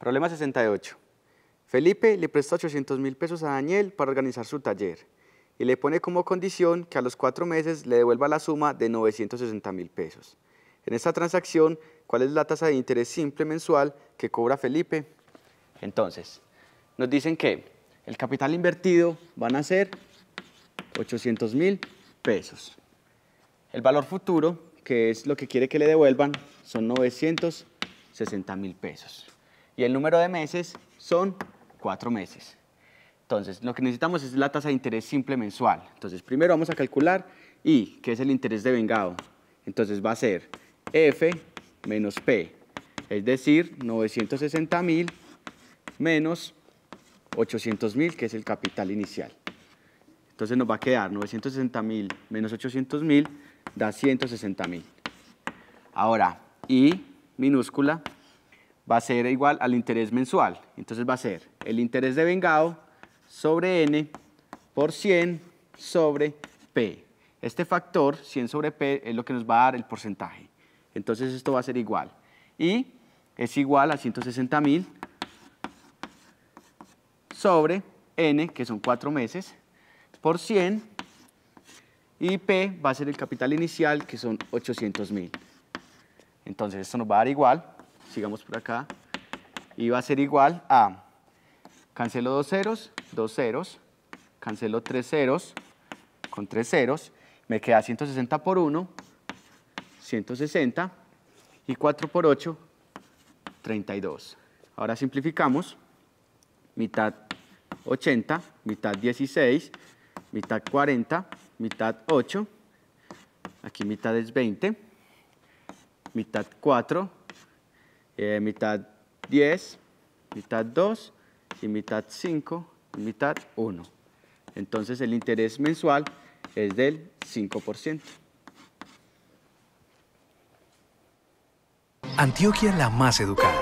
Problema 68. Felipe le presta 800 mil pesos a Daniel para organizar su taller y le pone como condición que a los cuatro meses le devuelva la suma de 960 mil pesos. En esta transacción, ¿cuál es la tasa de interés simple mensual que cobra Felipe? Entonces, nos dicen que el capital invertido van a ser 800 mil pesos. El valor futuro, que es lo que quiere que le devuelvan, son 960 mil pesos y el número de meses son cuatro meses. Entonces, lo que necesitamos es la tasa de interés simple mensual. Entonces, primero vamos a calcular I, que es el interés de vengado. Entonces, va a ser F menos P, es decir, 960 mil menos 800 mil, que es el capital inicial. Entonces nos va a quedar 960 mil menos 800 mil da 160 mil. Ahora, I minúscula va a ser igual al interés mensual. Entonces va a ser el interés de vengado sobre n por 100 sobre p. Este factor, 100 sobre p, es lo que nos va a dar el porcentaje. Entonces esto va a ser igual. Y es igual a 160,000 mil sobre n, que son 4 meses, por 100. Y p va a ser el capital inicial, que son 800 mil. Entonces esto nos va a dar igual sigamos por acá, y va a ser igual a, cancelo dos ceros, dos ceros, cancelo tres ceros, con tres ceros, me queda 160 por 1, 160, y 4 por 8, 32. Ahora simplificamos, mitad 80, mitad 16, mitad 40, mitad 8, aquí mitad es 20, mitad 4, eh, mitad 10, mitad 2 y mitad 5 y mitad 1. Entonces el interés mensual es del 5%. Antioquia la más educada.